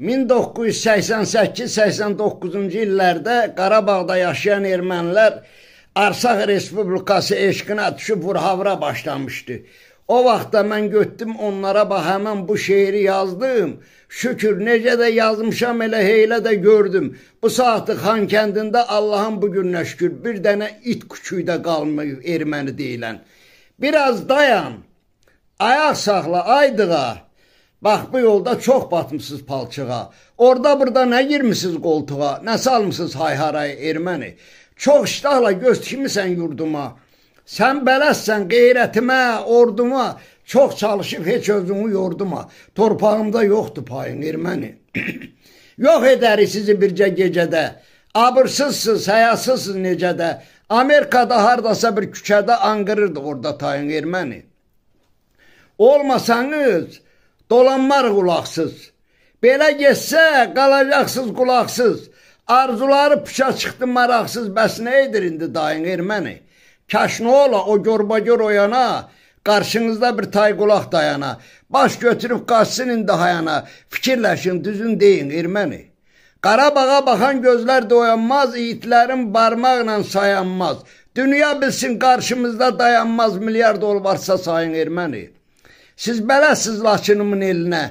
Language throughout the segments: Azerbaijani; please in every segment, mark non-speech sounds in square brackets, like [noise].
1988-89-cu illərdə Qarabağda yaşayan ermənilər Arsaq Respublikası eşqinə düşüb vurhavra başlamışdı. O vaxtda mən götdüm onlara bax həmən bu şeiri yazdım. Şükür necə də yazmışam elə heylə də gördüm. Bu saatı Xan kəndində Allahın bu gününə şükür bir dənə it küçüyü də qalmayıb erməni deyilən. Biraz dayan. Ayaq saxla aydığa. Bax bu yolda çox batmısınız palçığa. Orda burada nə girmisiniz qoltuğa, nə salmısınız hayharaya erməni. Çox iştahla göz kimisən yurduma. Sən bələssən qeyrətimə, orduma. Çox çalışıb heç özümü yorduma. Torpağımda yoxdur payın erməni. [coughs] Yox edərik sizi bircə gecədə. Abırsızsınız, həyasızsınız necədə. Amerikada hardasa bir küçədə anqırırdı orada tayın erməni. Olmasanız dolanmar qulaqsız. Belə getsə qalacaqsız qulaqsız. Arzuları puşa çıxdı maraqsız. Bəs nə edir indi dayın erməni? Kaş nə ola o görbagör oyana, Qarşınızda bir tay qulaq dayana, baş götürüb qaçsın indi hayana, fikirləşin, düzün deyin erməni. Qarabağa baxan gözlər doyanmaz, iitlərin barmaqla sayanmaz. Dünya bilsin qarşımızda dayanmaz, milyard ol varsa sayın erməni. Siz bələsiz Laçınımın elinə.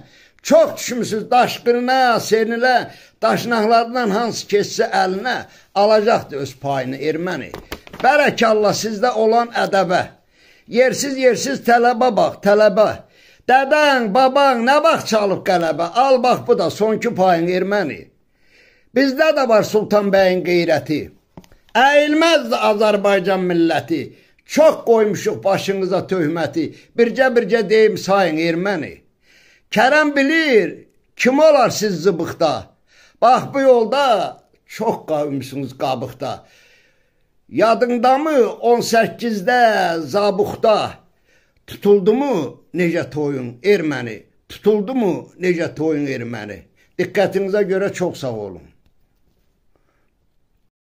Çox düşmüsüz daşqırına, senilə, daşnaqlardan hansı keçsə əlinə alacaqdı öz payını erməni. Bərək Allah sizdə olan ədəbə. Yersiz yersiz tələbə bax, tələbə. Dədən, baban nə vaxt çalıb qələbə? Al bax bu da sonki payın erməni. Bizdə də var Sultan bəyin qeyrəti. Əyilməzdi Azərbaycan milləti. Çox qoymuşuq başınıza töhməti. Bircə-bircə deyim sayın erməni. Kərəm bilir kim olar siz zıbıqda. Bax bu yolda çox qoymuşsunuz qabıqda. Yadındamı 18-də zabuqda tutuldumu necə toyun erməni? Tutuldumu necə toyun erməni? Diqqətinizə görə çox sağ olun.